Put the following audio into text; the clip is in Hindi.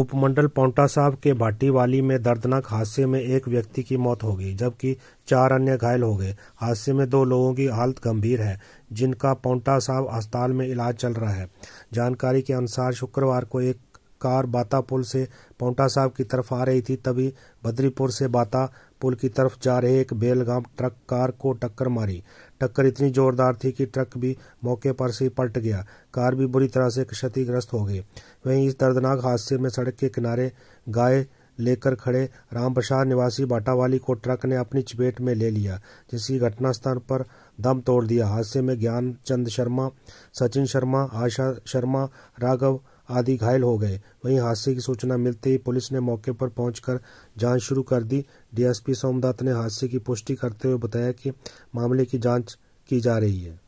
उपमंडल पौंटा साहब के भाटीवाली में दर्दनाक हादसे में एक व्यक्ति की मौत हो गई जबकि चार अन्य घायल हो गए हादसे में दो लोगों की हालत गंभीर है जिनका पौंटा साहब अस्पताल में इलाज चल रहा है जानकारी के अनुसार शुक्रवार को एक कार बाता पुल से पौटा साहब की तरफ आ रही थी तभी बद्रीपुर से बाता पुल की तरफ जा रहे एक बेलगाम ट्रक कार को टक्कर मारी टक्कर इतनी जोरदार थी कि ट्रक भी मौके पर से पलट गया कार भी बुरी तरह से क्षतिग्रस्त हो गई वहीं इस दर्दनाक हादसे में सड़क के किनारे गाय लेकर खड़े राम प्रसाद निवासी बाटावाली को ट्रक ने अपनी चपेट में ले लिया जिसकी घटनास्थल पर दम तोड़ दिया हादसे में ज्ञान चंद शर्मा सचिन शर्मा आशा शर्मा राघव आदि घायल हो गए वहीं हादसे की सूचना मिलते ही पुलिस ने मौके पर पहुंचकर जांच शुरू कर दी डीएसपी सोमदत्त ने हादसे की पुष्टि करते हुए बताया कि मामले की जांच की जा रही है